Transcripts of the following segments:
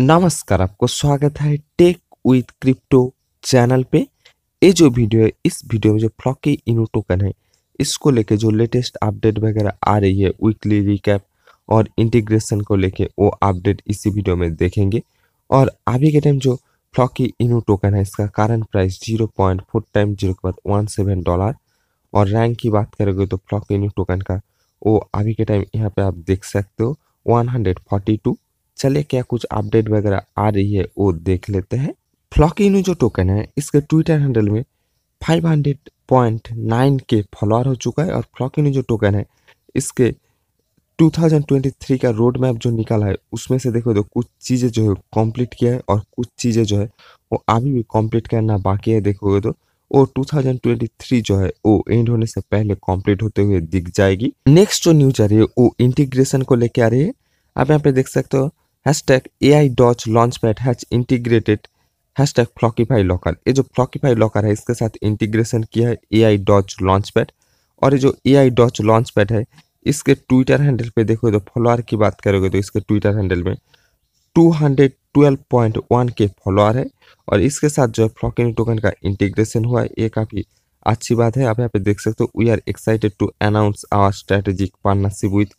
नमस्कार आपको स्वागत है टेक विथ क्रिप्टो चैनल पे ये जो वीडियो है इस वीडियो में जो फ्लॉकी इनो टोकन है इसको लेके जो लेटेस्ट अपडेट वगैरह आ रही है वीकली रिकैप और इंटीग्रेशन को लेके वो अपडेट इसी वीडियो में देखेंगे और अभी के टाइम जो फ्लॉकी इनो टोकन है इसका current price zero point four time zero point one seven dollar और रैंक की बात करोगे तो फ्लॉकी इनो टोकन का वो अभी के टाइम यहाँ पे आप देख सकते हो वन हंड्रेड फोर्टी टू चले क्या कुछ अपडेट वगैरह आ रही है वो देख लेते हैं फ्लॉकिनो जो टोकन है इसके ट्विटर हैंडल में 500.9 के फॉलोअर हो चुका है और फ्लॉकिनो जो टोकन है इसके 2023 का रोड मैप जो निकाला है उसमें से देखो तो कुछ चीज़ें जो है कंप्लीट किया है और कुछ चीज़ें जो है वो अभी भी कंप्लीट करना बाकी है देखोगे तो वो 2023 जो है वो एंड होने से पहले कंप्लीट होते हुए दिख जाएगी नेक्स्ट जो न्यूज आ रही है वो इंटीग्रेशन को लेके आ रही है आप यहाँ पे देख सकते हो A I doge launchpad has integrated hashtag फ्लॉकीफाई लॉकर ये जो फ्लॉकीफाई लॉकर है इसके साथ इंटीग्रेशन किया है ए आई डॉच लॉन्च पैड और ये जो ए आई डॉच लॉन्च पैड है इसके ट्विटर हैंडल पे देखो तो फॉलोअर की बात करोगे तो इसके ट्विटर हैंडल में वन के फॉलोअर है और इसके साथ जो है फ्लॉकिंग टोकन का इंटीग्रेशन हुआ है ये काफ़ी अच्छी बात है आप यहाँ पे देख सकते हो we are excited to announce our strategic partnership with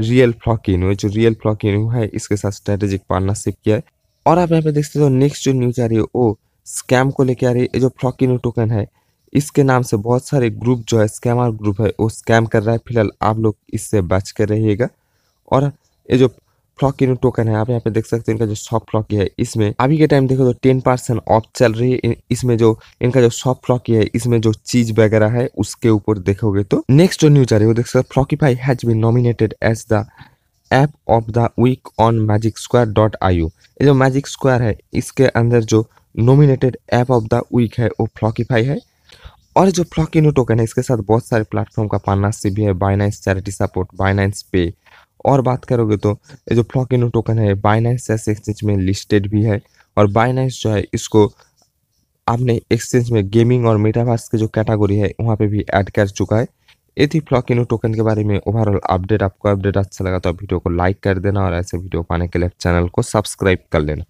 real in जो रियल इन है इसके साथ स्ट्रेटेजिक पार्टनरशिप किया है और आप यहाँ पे देख सकते हो नेक्स्ट जो न्यूज आ रही है वो स्कैम को लेकर आ रही है जो फ्लॉक इन टोकन है इसके नाम से बहुत सारे ग्रुप जो है स्कैमर ग्रुप है वो स्कैम कर रहा है फिलहाल आप लोग इससे बच कर रहिएगा और ये जो फ्लॉक इन टोकन है आप यहाँ पे देख सकते हैं इनका जो सॉफ्ट फ्लॉकी है इसमें अभी के टाइम देखो तो टेन परसेंट ऑफ चल रही है इसमें जो इनका जो सॉफ्ट फ्लॉकी है इसमें जो चीज वगैरह है उसके ऊपर देखोगे तो नेक्स्ट जो न्यूज आ रही है वो देख सकते Flockify has been nominated as the app of the week on Magic Square dot I ये जो मैजिक स्क्वायर है इसके अंदर जो nominated app of the week है वो फ्लॉकीफाई है और जो फ्लॉकिनो टोकन है इसके साथ बहुत सारे प्लेटफॉर्म का पार्टनरशिप भी है बाइनाइंस चैरिटी सपोर्ट बाइनाइंस पे और बात करोगे तो ये जो फ्लॉकिनो टोकन है बाइनाइस एस एक्सचेंज में लिस्टेड भी है और बाइनाइस जो है इसको आपने एक्सचेंज में गेमिंग और मेटावर्स की जो कैटेगरी है वहाँ पे भी ऐड कर चुका है ये थी फ्लॉकिनो टोकन के बारे में ओवरऑल अपडेट आपको अपडेट अच्छा लगा तो वीडियो को लाइक कर देना और ऐसे वीडियो पाने के लिए चैनल को सब्सक्राइब कर लेना